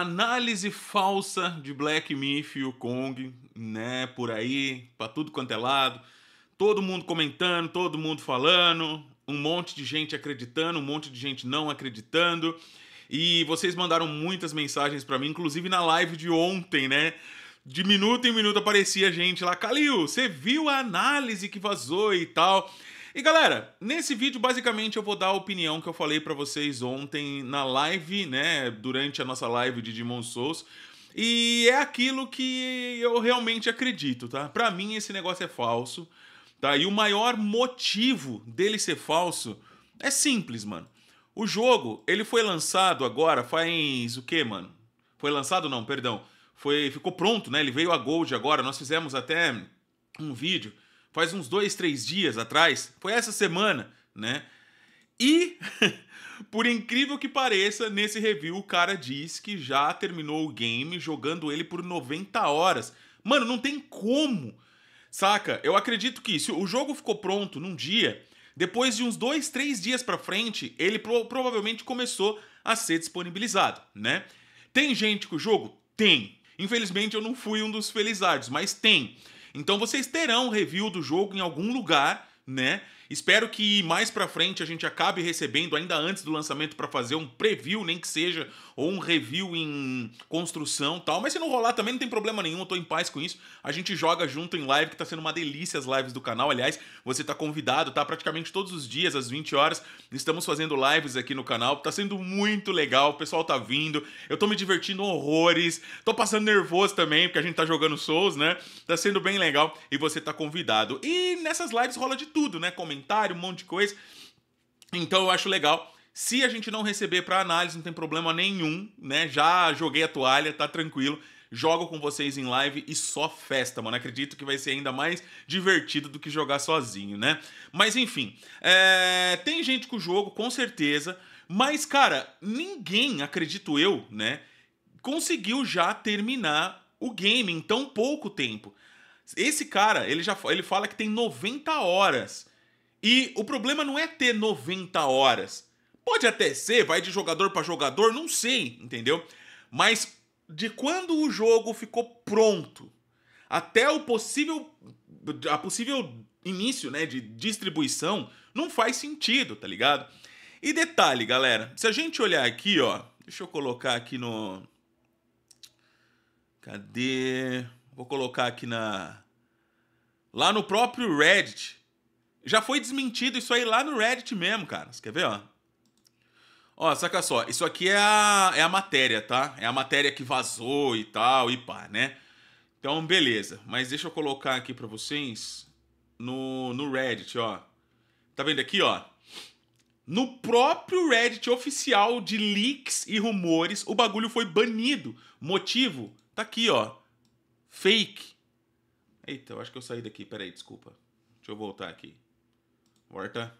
análise falsa de Black Myth e o Kong, né? Por aí, para tudo quanto é lado. Todo mundo comentando, todo mundo falando, um monte de gente acreditando, um monte de gente não acreditando. E vocês mandaram muitas mensagens para mim, inclusive na live de ontem, né? De minuto em minuto aparecia gente lá, Calil, você viu a análise que vazou e tal. E galera, nesse vídeo basicamente eu vou dar a opinião que eu falei para vocês ontem na live, né, durante a nossa live de Demon Souls. E é aquilo que eu realmente acredito, tá? Para mim esse negócio é falso, tá? E o maior motivo dele ser falso é simples, mano. O jogo, ele foi lançado agora faz o quê, mano? Foi lançado não, perdão. Foi ficou pronto, né? Ele veio a Gold agora. Nós fizemos até um vídeo faz uns dois, três dias atrás, foi essa semana, né? E, por incrível que pareça, nesse review o cara diz que já terminou o game jogando ele por 90 horas. Mano, não tem como! Saca? Eu acredito que se o jogo ficou pronto num dia, depois de uns dois, três dias pra frente, ele pro provavelmente começou a ser disponibilizado, né? Tem gente com o jogo? Tem. Infelizmente eu não fui um dos felizardos, mas tem. Então vocês terão review do jogo em algum lugar, né? Espero que mais para frente a gente acabe recebendo ainda antes do lançamento para fazer um preview, nem que seja, ou um review em construção, tal, mas se não rolar também não tem problema nenhum, eu tô em paz com isso. A gente joga junto em live que tá sendo uma delícia as lives do canal. Aliás, você tá convidado, tá praticamente todos os dias às 20 horas. Estamos fazendo lives aqui no canal, tá sendo muito legal, o pessoal tá vindo. Eu tô me divertindo horrores. Tô passando nervoso também, porque a gente tá jogando Souls, né? Tá sendo bem legal e você tá convidado. E nessas lives rola de tudo, né? Comentário comentário, um monte de coisa. Então eu acho legal. Se a gente não receber para análise, não tem problema nenhum, né? Já joguei a toalha, tá tranquilo. Jogo com vocês em live e só festa, mano. Acredito que vai ser ainda mais divertido do que jogar sozinho, né? Mas enfim, é... tem gente com o jogo, com certeza. Mas, cara, ninguém, acredito eu, né? Conseguiu já terminar o game em tão pouco tempo. Esse cara, ele já ele fala que tem 90 horas. E o problema não é ter 90 horas. Pode até ser, vai de jogador para jogador, não sei, entendeu? Mas de quando o jogo ficou pronto até o possível a possível início, né, de distribuição, não faz sentido, tá ligado? E detalhe, galera, se a gente olhar aqui, ó, deixa eu colocar aqui no Cadê? Vou colocar aqui na lá no próprio Reddit já foi desmentido isso aí lá no Reddit mesmo, cara. Você quer ver, ó? Ó, saca só. Isso aqui é a, é a matéria, tá? É a matéria que vazou e tal, e pá, né? Então, beleza. Mas deixa eu colocar aqui pra vocês no, no Reddit, ó. Tá vendo aqui, ó? No próprio Reddit oficial de leaks e rumores, o bagulho foi banido. Motivo? Tá aqui, ó. Fake. Eita, eu acho que eu saí daqui. Peraí, desculpa. Deixa eu voltar aqui porta,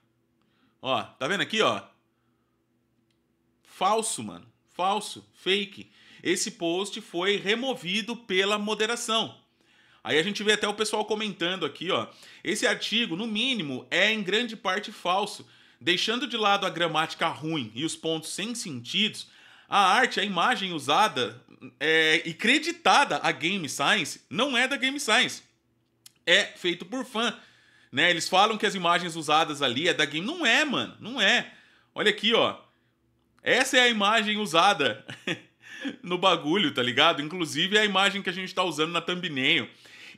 Ó, tá vendo aqui, ó? Falso, mano. Falso, fake. Esse post foi removido pela moderação. Aí a gente vê até o pessoal comentando aqui, ó. Esse artigo, no mínimo, é em grande parte falso. Deixando de lado a gramática ruim e os pontos sem sentidos, a arte, a imagem usada é, e creditada a Game Science não é da Game Science. É feito por fã né? Eles falam que as imagens usadas ali é da game. Não é, mano. Não é. Olha aqui, ó. Essa é a imagem usada no bagulho, tá ligado? Inclusive é a imagem que a gente tá usando na thumbnail.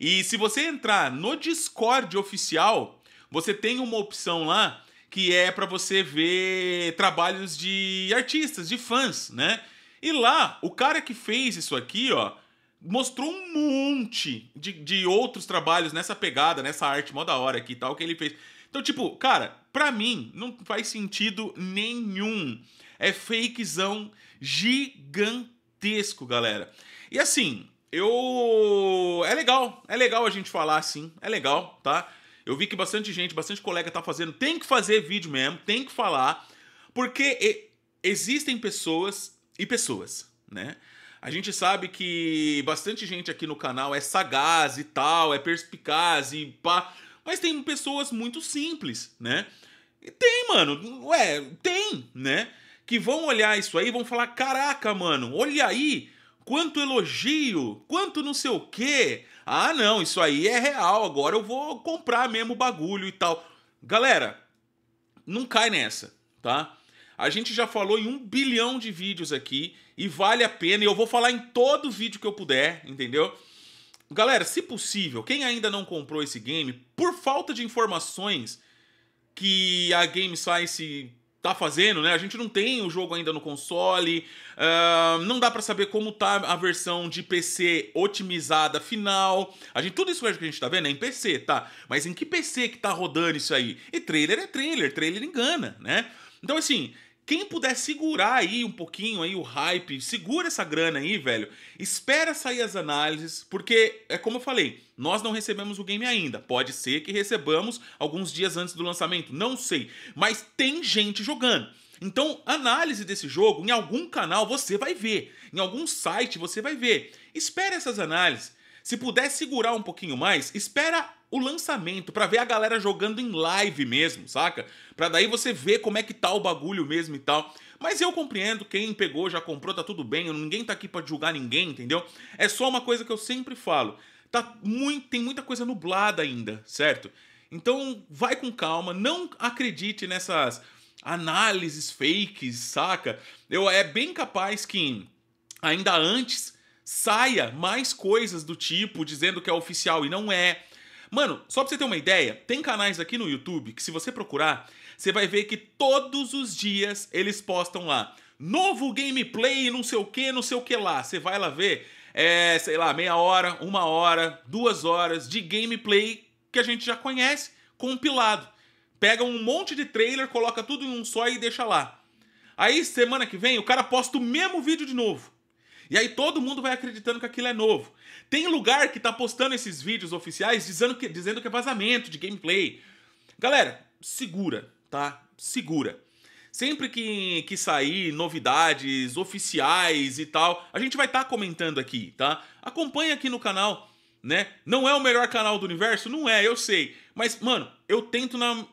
E se você entrar no Discord oficial, você tem uma opção lá que é para você ver trabalhos de artistas, de fãs, né? E lá, o cara que fez isso aqui, ó, mostrou um monte de, de outros trabalhos nessa pegada, nessa arte mó da hora aqui e tal, que ele fez. Então, tipo, cara, pra mim não faz sentido nenhum. É fakezão gigantesco, galera. E assim, eu. É legal, é legal a gente falar assim, é legal, tá? Eu vi que bastante gente, bastante colega tá fazendo. Tem que fazer vídeo mesmo, tem que falar, porque existem pessoas e pessoas, né? A gente sabe que bastante gente aqui no canal é sagaz e tal, é perspicaz e pá. Mas tem pessoas muito simples, né? E tem, mano. Ué, tem, né? Que vão olhar isso aí e vão falar: caraca, mano, olha aí quanto elogio, quanto não sei o quê. Ah, não, isso aí é real, agora eu vou comprar mesmo o bagulho e tal. Galera, não cai nessa, tá? A gente já falou em um bilhão de vídeos aqui e vale a pena. E eu vou falar em todo vídeo que eu puder, entendeu? Galera, se possível, quem ainda não comprou esse game, por falta de informações que a Game Science tá fazendo, né? A gente não tem o jogo ainda no console, uh, não dá para saber como tá a versão de PC otimizada final. A gente tudo isso que a gente tá vendo é em PC, tá? Mas em que PC que tá rodando isso aí? E trailer é trailer, trailer engana, né? Então assim, quem puder segurar aí um pouquinho aí o hype, segura essa grana aí, velho. Espera sair as análises, porque é como eu falei, nós não recebemos o game ainda. Pode ser que recebamos alguns dias antes do lançamento, não sei, mas tem gente jogando. Então, análise desse jogo em algum canal você vai ver, em algum site você vai ver. Espera essas análises. Se puder segurar um pouquinho mais, espera o lançamento, para ver a galera jogando em live mesmo, saca? Para daí você ver como é que tá o bagulho mesmo e tal. Mas eu compreendo, quem pegou, já comprou, tá tudo bem, ninguém tá aqui para julgar ninguém, entendeu? É só uma coisa que eu sempre falo. Tá muito, tem muita coisa nublada ainda, certo? Então, vai com calma, não acredite nessas análises fakes, saca? Eu é bem capaz que ainda antes saia mais coisas do tipo dizendo que é oficial e não é Mano, só pra você ter uma ideia, tem canais aqui no YouTube que, se você procurar, você vai ver que todos os dias eles postam lá. Novo gameplay, não sei o que, não sei o que lá. Você vai lá ver, é, sei lá, meia hora, uma hora, duas horas de gameplay que a gente já conhece, compilado. Pega um monte de trailer, coloca tudo em um só e deixa lá. Aí, semana que vem, o cara posta o mesmo vídeo de novo. E aí todo mundo vai acreditando que aquilo é novo. Tem lugar que tá postando esses vídeos oficiais dizendo que, dizendo que é vazamento de gameplay. Galera, segura, tá? Segura. Sempre que, que sair novidades oficiais e tal, a gente vai estar tá comentando aqui, tá? Acompanha aqui no canal, né? Não é o melhor canal do universo? Não é, eu sei. Mas, mano, eu tento, na,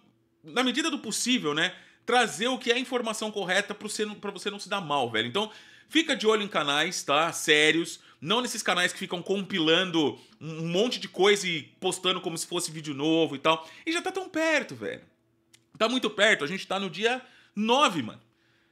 na medida do possível, né? Trazer o que é informação correta para você, pra você não se dar mal, velho. Então, Fica de olho em canais, tá? Sérios. Não nesses canais que ficam compilando um monte de coisa e postando como se fosse vídeo novo e tal. E já tá tão perto, velho. Tá muito perto. A gente tá no dia 9, mano.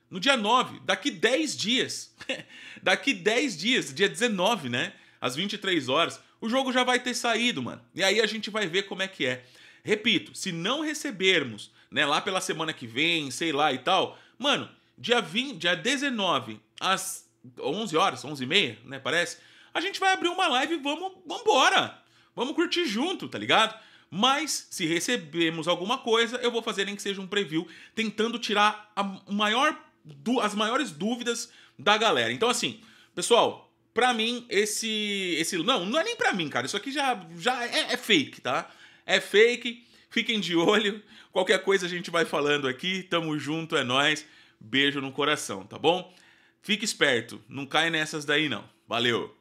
No dia 9, daqui 10 dias. daqui 10 dias, dia 19, né? Às 23 horas, o jogo já vai ter saído, mano. E aí a gente vai ver como é que é. Repito, se não recebermos, né, lá pela semana que vem, sei lá e tal, mano, Dia, 20, dia 19, às 11 horas, 11 e meia, né, parece, a gente vai abrir uma live e vamos, vamos embora. Vamos curtir junto, tá ligado? Mas se recebemos alguma coisa, eu vou fazer nem que seja um preview, tentando tirar maior, as maiores dúvidas da galera. Então, assim, pessoal, pra mim, esse. esse não, não é nem pra mim, cara. Isso aqui já, já é, é fake, tá? É fake. Fiquem de olho. Qualquer coisa a gente vai falando aqui. Tamo junto, é nós. Beijo no coração, tá bom? Fique esperto, não cai nessas daí não. Valeu!